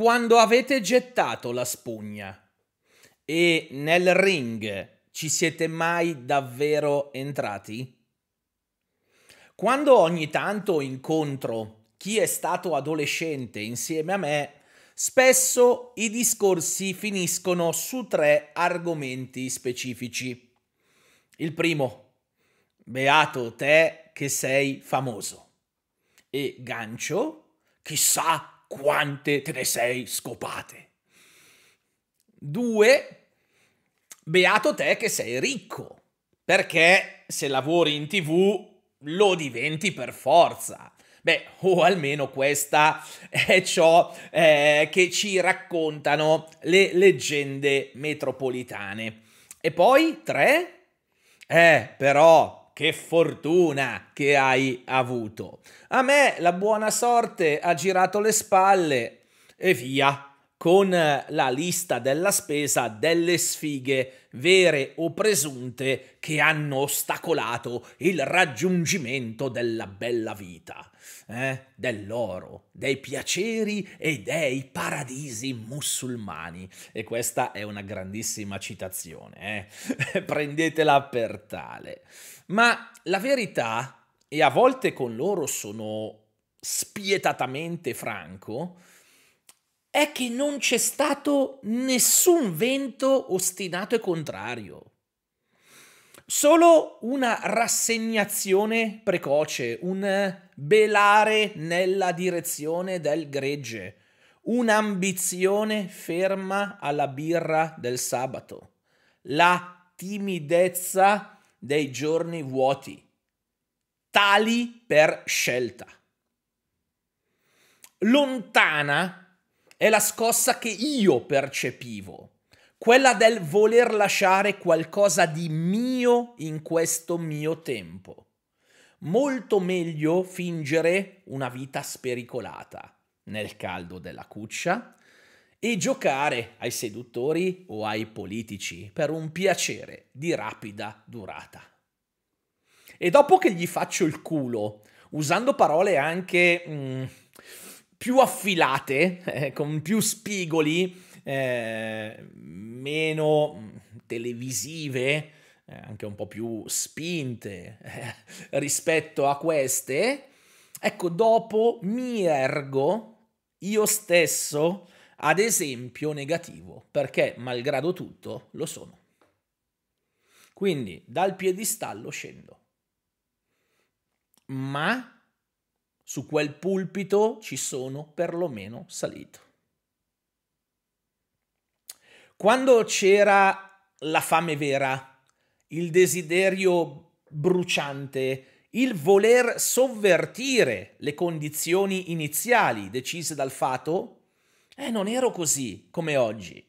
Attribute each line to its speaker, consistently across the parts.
Speaker 1: quando avete gettato la spugna e nel ring ci siete mai davvero entrati? Quando ogni tanto incontro chi è stato adolescente insieme a me, spesso i discorsi finiscono su tre argomenti specifici. Il primo, beato te che sei famoso. E gancio, chissà quante te ne sei scopate. Due, beato te che sei ricco, perché se lavori in tv lo diventi per forza. Beh, o almeno questa è ciò eh, che ci raccontano le leggende metropolitane. E poi, tre, eh, però che fortuna che hai avuto. A me la buona sorte ha girato le spalle e via con eh, la lista della spesa delle sfighe vere o presunte che hanno ostacolato il raggiungimento della bella vita, eh? dell'oro, dei piaceri e dei paradisi musulmani. E questa è una grandissima citazione, eh? prendetela per tale. Ma la verità, e a volte con loro sono spietatamente franco, è che non c'è stato nessun vento ostinato e contrario. Solo una rassegnazione precoce, un belare nella direzione del gregge, un'ambizione ferma alla birra del sabato, la timidezza dei giorni vuoti, tali per scelta. Lontana è la scossa che io percepivo, quella del voler lasciare qualcosa di mio in questo mio tempo. Molto meglio fingere una vita spericolata nel caldo della cuccia e giocare ai seduttori o ai politici per un piacere di rapida durata. E dopo che gli faccio il culo, usando parole anche... Mm, più affilate, eh, con più spigoli, eh, meno mm, televisive, eh, anche un po' più spinte eh, rispetto a queste. Ecco, dopo mi ergo io stesso ad esempio negativo, perché malgrado tutto lo sono. Quindi dal piedistallo scendo. Ma su quel pulpito ci sono perlomeno salito. Quando c'era la fame vera, il desiderio bruciante, il voler sovvertire le condizioni iniziali decise dal fato, eh, non ero così come oggi.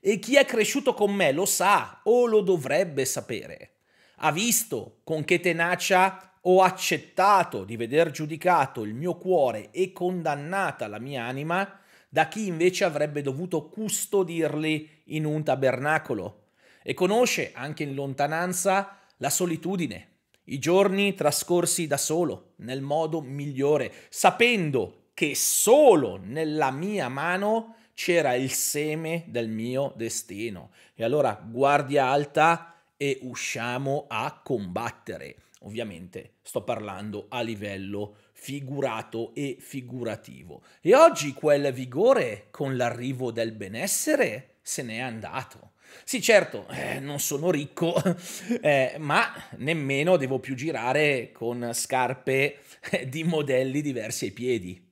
Speaker 1: E chi è cresciuto con me lo sa o lo dovrebbe sapere. Ha visto con che tenacia ho accettato di veder giudicato il mio cuore e condannata la mia anima da chi invece avrebbe dovuto custodirli in un tabernacolo e conosce anche in lontananza la solitudine, i giorni trascorsi da solo nel modo migliore, sapendo che solo nella mia mano c'era il seme del mio destino. E allora guardia alta e usciamo a combattere. Ovviamente sto parlando a livello figurato e figurativo. E oggi quel vigore, con l'arrivo del benessere, se n'è andato. Sì, certo, eh, non sono ricco, eh, ma nemmeno devo più girare con scarpe eh, di modelli diversi ai piedi.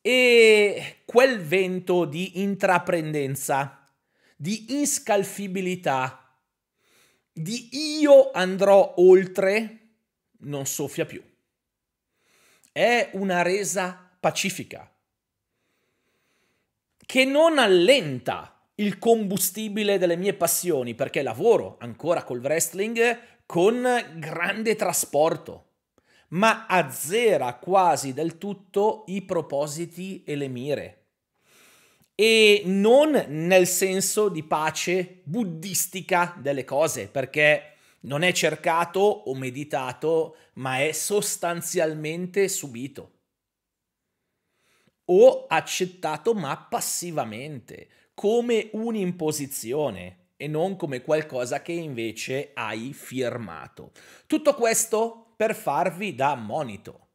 Speaker 1: E quel vento di intraprendenza, di inscalfibilità, di io andrò oltre non soffia più. È una resa pacifica che non allenta il combustibile delle mie passioni perché lavoro ancora col wrestling con grande trasporto, ma azzera quasi del tutto i propositi e le mire e non nel senso di pace buddistica delle cose, perché non è cercato o meditato, ma è sostanzialmente subito o accettato ma passivamente, come un'imposizione e non come qualcosa che invece hai firmato. Tutto questo per farvi da monito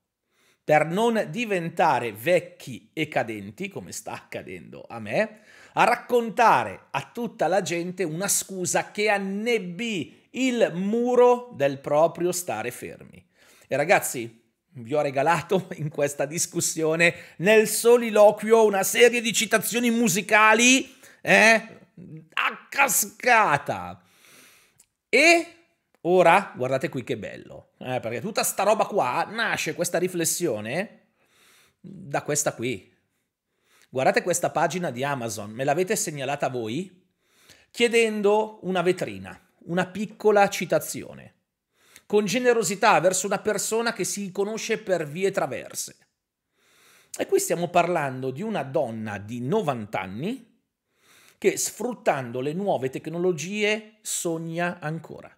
Speaker 1: per non diventare vecchi e cadenti, come sta accadendo a me, a raccontare a tutta la gente una scusa che annebbi il muro del proprio stare fermi. E ragazzi, vi ho regalato in questa discussione nel soliloquio una serie di citazioni musicali eh, a cascata. E Ora, guardate qui che bello, eh, perché tutta sta roba qua nasce, questa riflessione, da questa qui. Guardate questa pagina di Amazon, me l'avete segnalata voi, chiedendo una vetrina, una piccola citazione, con generosità verso una persona che si conosce per vie traverse. E qui stiamo parlando di una donna di 90 anni che sfruttando le nuove tecnologie sogna ancora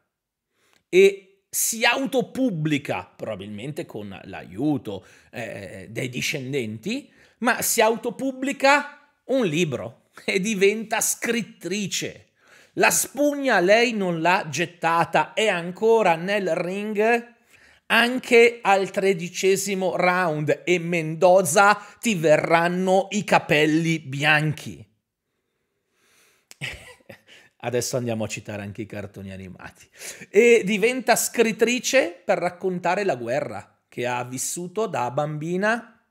Speaker 1: e si autopubblica, probabilmente con l'aiuto eh, dei discendenti, ma si autopubblica un libro e diventa scrittrice. La spugna lei non l'ha gettata, è ancora nel ring anche al tredicesimo round e Mendoza ti verranno i capelli bianchi. Adesso andiamo a citare anche i cartoni animati. E diventa scrittrice per raccontare la guerra che ha vissuto da bambina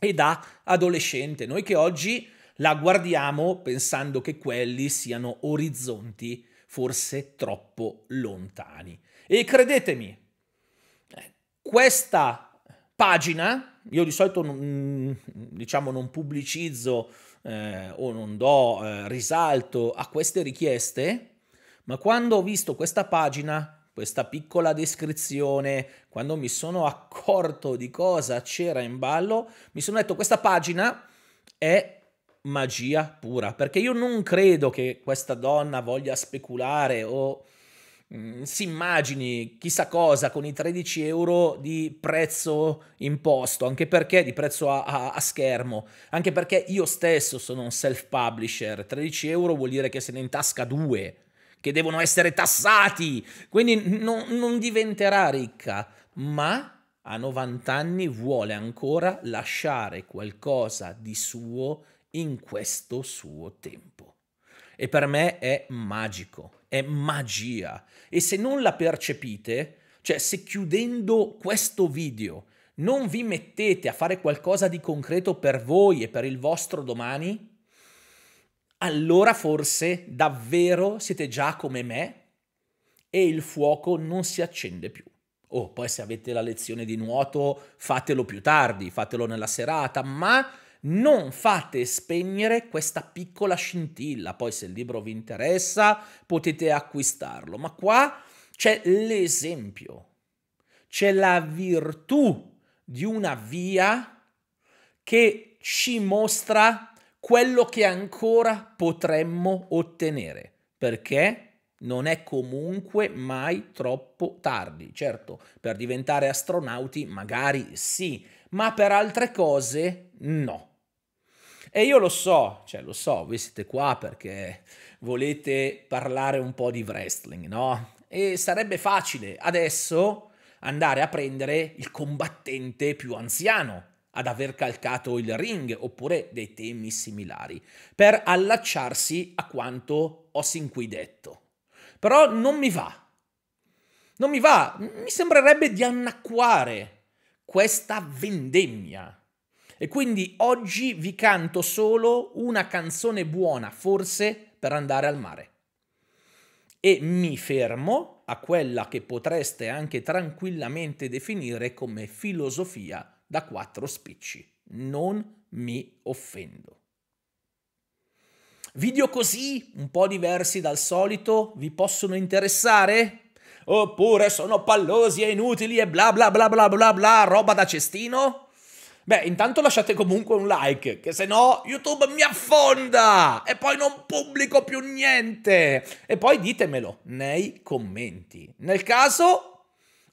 Speaker 1: e da adolescente. Noi che oggi la guardiamo pensando che quelli siano orizzonti forse troppo lontani. E credetemi, eh, questa pagina, io di solito mm, diciamo non pubblicizzo eh, o non do eh, risalto a queste richieste, ma quando ho visto questa pagina, questa piccola descrizione, quando mi sono accorto di cosa c'era in ballo, mi sono detto questa pagina è magia pura, perché io non credo che questa donna voglia speculare o Mm, si immagini chissà cosa con i 13 euro di prezzo imposto, anche perché di prezzo a, a, a schermo, anche perché io stesso sono un self-publisher, 13 euro vuol dire che se ne intasca due, che devono essere tassati, quindi no, non diventerà ricca, ma a 90 anni vuole ancora lasciare qualcosa di suo in questo suo tempo. E per me è magico è magia e se non la percepite, cioè se chiudendo questo video non vi mettete a fare qualcosa di concreto per voi e per il vostro domani, allora forse davvero siete già come me e il fuoco non si accende più. Oh, poi se avete la lezione di nuoto, fatelo più tardi, fatelo nella serata, ma non fate spegnere questa piccola scintilla. Poi se il libro vi interessa potete acquistarlo, ma qua c'è l'esempio, c'è la virtù di una via che ci mostra quello che ancora potremmo ottenere, perché non è comunque mai troppo tardi. Certo, per diventare astronauti magari sì, ma per altre cose no. E io lo so, cioè lo so, voi siete qua perché volete parlare un po' di wrestling, no? E sarebbe facile adesso andare a prendere il combattente più anziano ad aver calcato il ring oppure dei temi similari per allacciarsi a quanto ho sin qui detto. Però non mi va. Non mi va, mi sembrerebbe di annacquare questa vendemmia e quindi oggi vi canto solo una canzone buona, forse, per andare al mare. E mi fermo a quella che potreste anche tranquillamente definire come filosofia da quattro spicci. Non mi offendo. Video così, un po' diversi dal solito, vi possono interessare? Oppure sono pallosi e inutili e bla bla bla bla bla bla, roba da cestino? Beh, intanto lasciate comunque un like, che se no YouTube mi affonda e poi non pubblico più niente. E poi ditemelo nei commenti. Nel caso,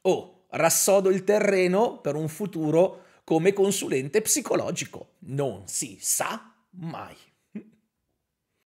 Speaker 1: oh, rassodo il terreno per un futuro come consulente psicologico. Non si sa mai.